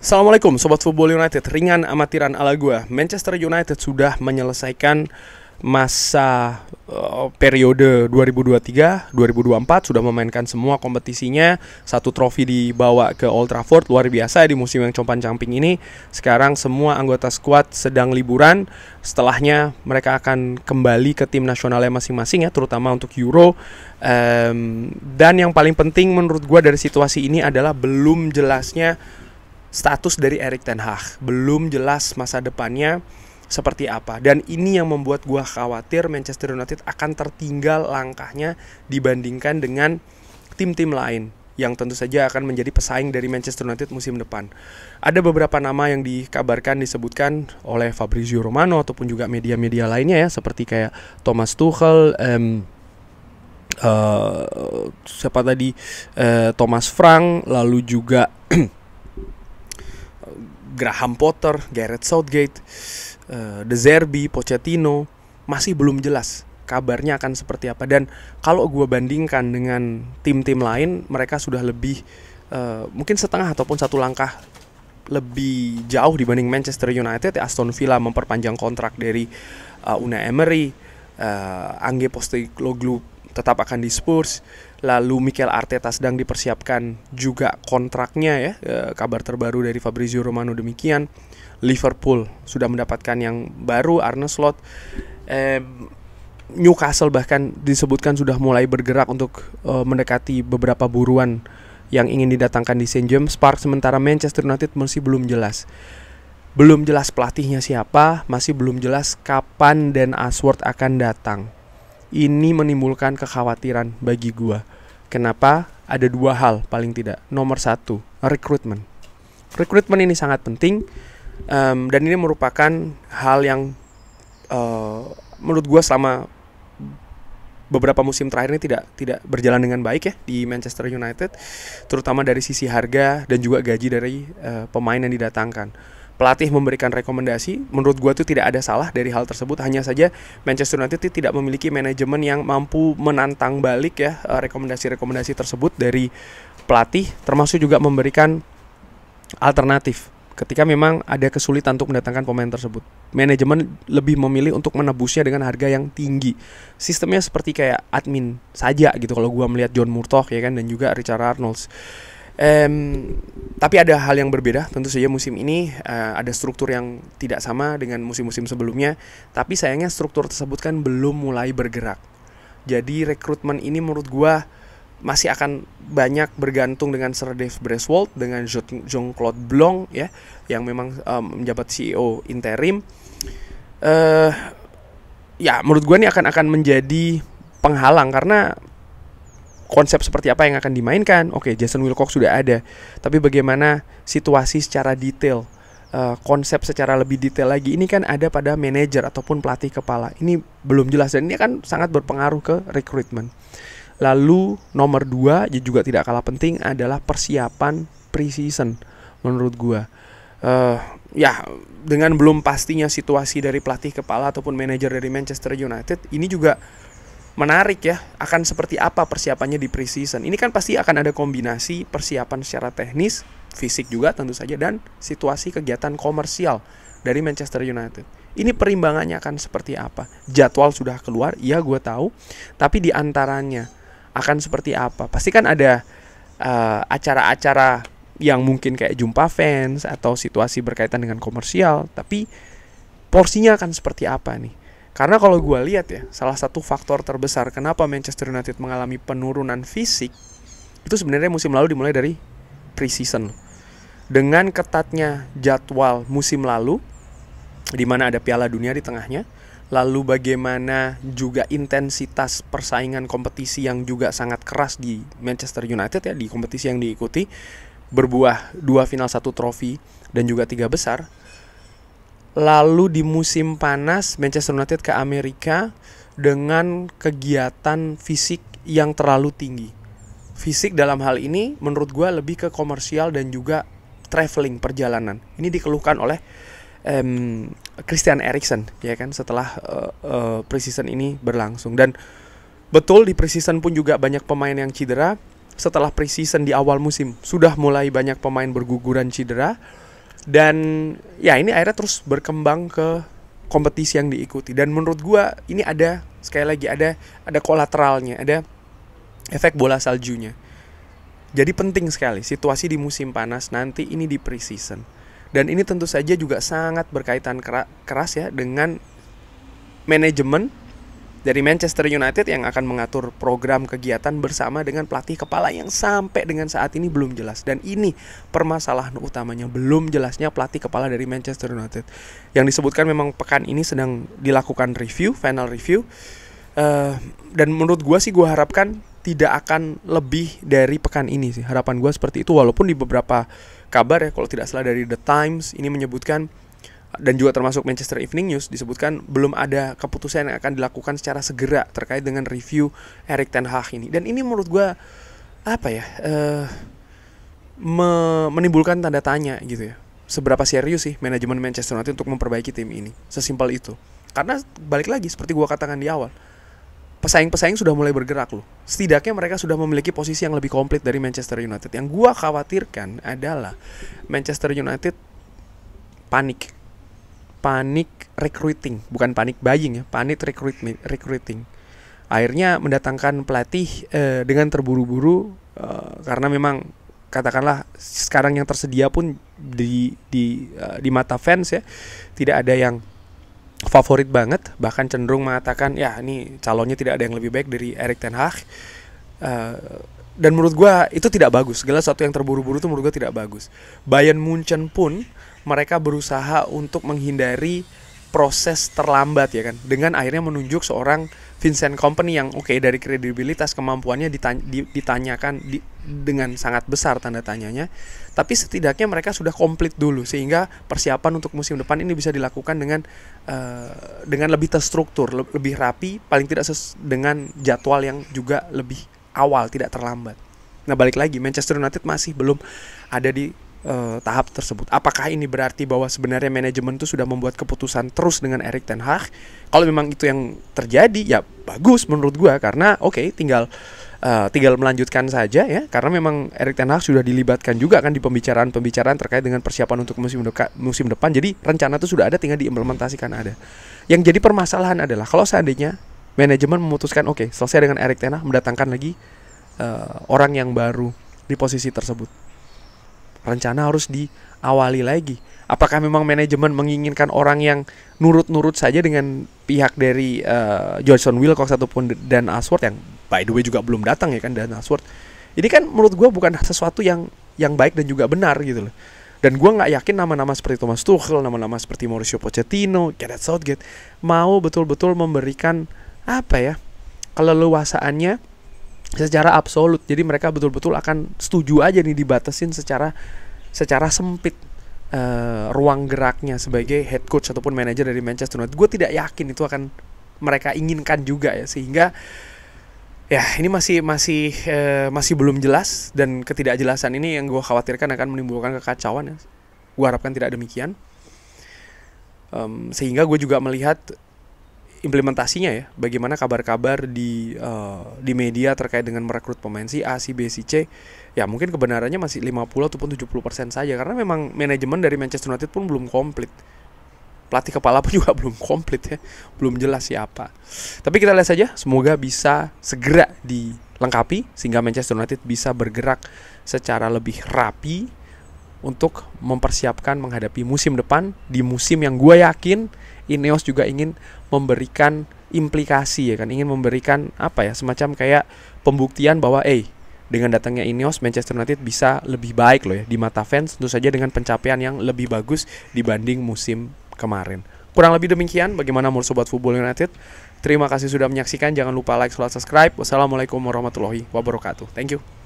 Assalamualaikum Sobat Football United Ringan amatiran ala gue Manchester United sudah menyelesaikan masa uh, periode 2023 2024 sudah memainkan semua kompetisinya satu trofi dibawa ke Old Trafford luar biasa di musim yang compan-camping ini sekarang semua anggota squad sedang liburan setelahnya mereka akan kembali ke tim nasionalnya masing-masing ya terutama untuk Euro um, dan yang paling penting menurut gue dari situasi ini adalah belum jelasnya status dari Erik Ten Hag. Belum jelas masa depannya seperti apa. Dan ini yang membuat gue khawatir Manchester United akan tertinggal langkahnya dibandingkan dengan tim-tim lain yang tentu saja akan menjadi pesaing dari Manchester United musim depan. Ada beberapa nama yang dikabarkan disebutkan oleh Fabrizio Romano ataupun juga media-media lainnya ya seperti kayak Thomas Tuchel, um, uh, siapa tadi uh, Thomas Frank, lalu juga Graham Potter, Gareth Southgate, uh, De Zerbi, Pochettino masih belum jelas kabarnya akan seperti apa dan kalau gue bandingkan dengan tim-tim lain mereka sudah lebih uh, mungkin setengah ataupun satu langkah lebih jauh dibanding Manchester United Aston Villa memperpanjang kontrak dari uh, eh, Una Emery uh, Ange Postecoglou tetap akan di Spurs lalu Mikel Arteta sedang dipersiapkan juga kontraknya ya e, kabar terbaru dari Fabrizio Romano demikian Liverpool sudah mendapatkan yang baru Arne Slot e, Newcastle bahkan disebutkan sudah mulai bergerak untuk e, mendekati beberapa buruan yang ingin didatangkan di St James Park sementara Manchester United masih belum jelas belum jelas pelatihnya siapa, masih belum jelas kapan Dan Asworth akan datang ini menimbulkan kekhawatiran bagi gua. Kenapa? Ada dua hal paling tidak. Nomor satu, rekrutmen. Rekrutmen ini sangat penting um, dan ini merupakan hal yang uh, menurut gua selama beberapa musim terakhir ini tidak tidak berjalan dengan baik ya di Manchester United, terutama dari sisi harga dan juga gaji dari uh, pemain yang didatangkan pelatih memberikan rekomendasi, menurut gua tuh tidak ada salah dari hal tersebut. Hanya saja Manchester United tidak memiliki manajemen yang mampu menantang balik ya eh, rekomendasi-rekomendasi tersebut dari pelatih, termasuk juga memberikan alternatif ketika memang ada kesulitan untuk mendatangkan pemain tersebut. Manajemen lebih memilih untuk menebusnya dengan harga yang tinggi. Sistemnya seperti kayak admin saja gitu kalau gua melihat John Murtoch ya kan dan juga Richard Arnolds. Um, tapi ada hal yang berbeda tentu saja musim ini uh, ada struktur yang tidak sama dengan musim-musim sebelumnya tapi sayangnya struktur tersebut kan belum mulai bergerak jadi rekrutmen ini menurut gue masih akan banyak bergantung dengan Sir Dave Breswold dengan John claude Blanc ya yang memang um, menjabat CEO interim uh, ya menurut gue ini akan akan menjadi penghalang karena konsep seperti apa yang akan dimainkan. Oke, Jason Wilcox sudah ada, tapi bagaimana situasi secara detail, uh, konsep secara lebih detail lagi. Ini kan ada pada manajer ataupun pelatih kepala. Ini belum jelas dan ini kan sangat berpengaruh ke rekrutmen. Lalu nomor dua juga tidak kalah penting adalah persiapan pre-season menurut gua. Uh, ya dengan belum pastinya situasi dari pelatih kepala ataupun manajer dari Manchester United ini juga menarik ya akan seperti apa persiapannya di preseason. Ini kan pasti akan ada kombinasi persiapan secara teknis, fisik juga tentu saja dan situasi kegiatan komersial dari Manchester United. Ini perimbangannya akan seperti apa? Jadwal sudah keluar, ya gue tahu, tapi di antaranya akan seperti apa? Pasti kan ada eh, acara-acara uh, yang mungkin kayak jumpa fans atau situasi berkaitan dengan komersial, tapi porsinya akan seperti apa nih? Karena kalau gue lihat ya, salah satu faktor terbesar kenapa Manchester United mengalami penurunan fisik itu sebenarnya musim lalu dimulai dari preseason. Dengan ketatnya jadwal musim lalu, di mana ada Piala Dunia di tengahnya, lalu bagaimana juga intensitas persaingan kompetisi yang juga sangat keras di Manchester United ya di kompetisi yang diikuti berbuah dua final satu trofi dan juga tiga besar Lalu di musim panas Manchester United ke Amerika dengan kegiatan fisik yang terlalu tinggi. Fisik dalam hal ini menurut gue lebih ke komersial dan juga traveling perjalanan. Ini dikeluhkan oleh um, Christian Eriksen ya kan setelah uh, uh, preseason ini berlangsung dan betul di preseason pun juga banyak pemain yang cedera setelah preseason di awal musim sudah mulai banyak pemain berguguran cedera dan ya ini akhirnya terus berkembang ke kompetisi yang diikuti dan menurut gue ini ada sekali lagi ada ada kolateralnya ada efek bola saljunya jadi penting sekali situasi di musim panas nanti ini di preseason dan ini tentu saja juga sangat berkaitan keras ya dengan manajemen dari Manchester United yang akan mengatur program kegiatan bersama dengan pelatih kepala yang sampai dengan saat ini belum jelas dan ini permasalahan utamanya belum jelasnya pelatih kepala dari Manchester United yang disebutkan memang pekan ini sedang dilakukan review final review uh, dan menurut gue sih gue harapkan tidak akan lebih dari pekan ini sih harapan gue seperti itu walaupun di beberapa kabar ya kalau tidak salah dari The Times ini menyebutkan dan juga termasuk Manchester Evening News disebutkan belum ada keputusan yang akan dilakukan secara segera terkait dengan review Erik Ten Hag ini dan ini menurut gue apa ya uh, me menimbulkan tanda tanya gitu ya seberapa serius sih manajemen Manchester United untuk memperbaiki tim ini sesimpel itu karena balik lagi seperti gue katakan di awal pesaing-pesaing sudah mulai bergerak loh setidaknya mereka sudah memiliki posisi yang lebih komplit dari Manchester United yang gue khawatirkan adalah Manchester United panik panik recruiting, bukan panik buying ya, panik recruitment, recruiting. Akhirnya mendatangkan pelatih eh, dengan terburu-buru eh, karena memang katakanlah sekarang yang tersedia pun di di eh, di mata fans ya tidak ada yang favorit banget, bahkan cenderung mengatakan ya ini calonnya tidak ada yang lebih baik dari Erik ten Hag. Eh, dan menurut gua itu tidak bagus segala sesuatu yang terburu-buru itu menurut gua tidak bagus Bayern Munchen pun mereka berusaha untuk menghindari proses terlambat ya kan dengan akhirnya menunjuk seorang Vincent Company yang oke okay, dari kredibilitas kemampuannya ditanya, ditanyakan di, dengan sangat besar tanda tanyanya tapi setidaknya mereka sudah komplit dulu sehingga persiapan untuk musim depan ini bisa dilakukan dengan uh, dengan lebih terstruktur lebih rapi paling tidak ses dengan jadwal yang juga lebih awal tidak terlambat nah balik lagi Manchester United masih belum ada di uh, tahap tersebut. Apakah ini berarti bahwa sebenarnya manajemen itu sudah membuat keputusan terus dengan Erik Ten Hag? Kalau memang itu yang terjadi, ya bagus menurut gua karena oke okay, tinggal uh, tinggal melanjutkan saja ya karena memang Erik Ten Hag sudah dilibatkan juga kan di pembicaraan-pembicaraan terkait dengan persiapan untuk musim deka, musim depan. Jadi rencana itu sudah ada, tinggal diimplementasikan ada. Yang jadi permasalahan adalah kalau seandainya manajemen memutuskan oke okay, selesai dengan Erik Ten Hag mendatangkan lagi uh, orang yang baru di posisi tersebut rencana harus diawali lagi. Apakah memang manajemen menginginkan orang yang nurut-nurut saja dengan pihak dari uh, Johnson Wilcox ataupun Dan Ashworth yang by the way juga belum datang ya kan Dan Ashworth. Ini kan menurut gue bukan sesuatu yang yang baik dan juga benar gitu loh. Dan gue nggak yakin nama-nama seperti Thomas Tuchel, nama-nama seperti Mauricio Pochettino, Gareth Southgate mau betul-betul memberikan apa ya keleluasaannya secara absolut. Jadi mereka betul-betul akan setuju aja nih dibatasin secara secara sempit uh, ruang geraknya sebagai head coach ataupun manajer dari Manchester United. Gue tidak yakin itu akan mereka inginkan juga ya sehingga ya ini masih masih uh, masih belum jelas dan ketidakjelasan ini yang gue khawatirkan akan menimbulkan kekacauan ya. Gue harapkan tidak demikian. Um, sehingga gue juga melihat implementasinya ya bagaimana kabar-kabar di uh, di media terkait dengan merekrut pemain si A si B si C ya mungkin kebenarannya masih 50 ataupun 70% saja karena memang manajemen dari Manchester United pun belum komplit pelatih kepala pun juga belum komplit ya belum jelas siapa tapi kita lihat saja semoga bisa segera dilengkapi sehingga Manchester United bisa bergerak secara lebih rapi untuk mempersiapkan menghadapi musim depan di musim yang gue yakin Ineos juga ingin memberikan implikasi ya kan, ingin memberikan apa ya semacam kayak pembuktian bahwa eh dengan datangnya Ineos Manchester United bisa lebih baik loh ya di mata fans tentu saja dengan pencapaian yang lebih bagus dibanding musim kemarin. Kurang lebih demikian bagaimana menurut Sobat Football United. Terima kasih sudah menyaksikan. Jangan lupa like, subscribe. Wassalamualaikum warahmatullahi wabarakatuh. Thank you.